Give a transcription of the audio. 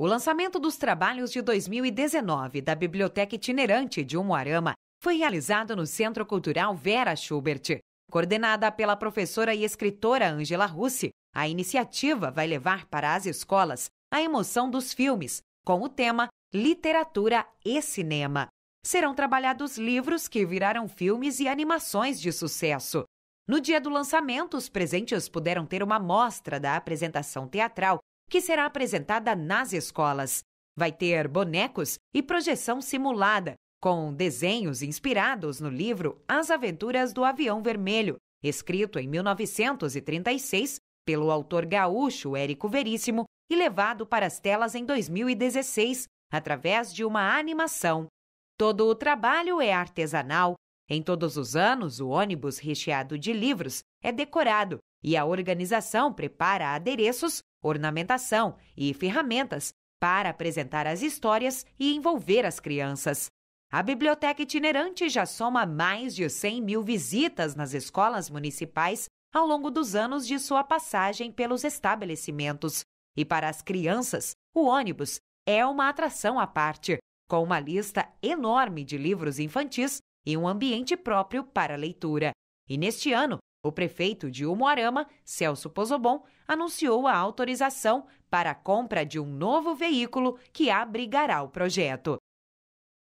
O lançamento dos trabalhos de 2019 da Biblioteca Itinerante de Umuarama foi realizado no Centro Cultural Vera Schubert. Coordenada pela professora e escritora Angela Russi, a iniciativa vai levar para as escolas a emoção dos filmes, com o tema Literatura e Cinema. Serão trabalhados livros que viraram filmes e animações de sucesso. No dia do lançamento, os presentes puderam ter uma mostra da apresentação teatral que será apresentada nas escolas. Vai ter bonecos e projeção simulada, com desenhos inspirados no livro As Aventuras do Avião Vermelho, escrito em 1936 pelo autor gaúcho Érico Veríssimo e levado para as telas em 2016 através de uma animação. Todo o trabalho é artesanal. Em todos os anos, o ônibus recheado de livros é decorado e a organização prepara adereços, ornamentação e ferramentas para apresentar as histórias e envolver as crianças. A biblioteca itinerante já soma mais de 100 mil visitas nas escolas municipais ao longo dos anos de sua passagem pelos estabelecimentos. E para as crianças, o ônibus é uma atração à parte, com uma lista enorme de livros infantis e um ambiente próprio para leitura. E neste ano, o prefeito de Umuarama, Celso Pozobon, anunciou a autorização para a compra de um novo veículo que abrigará o projeto.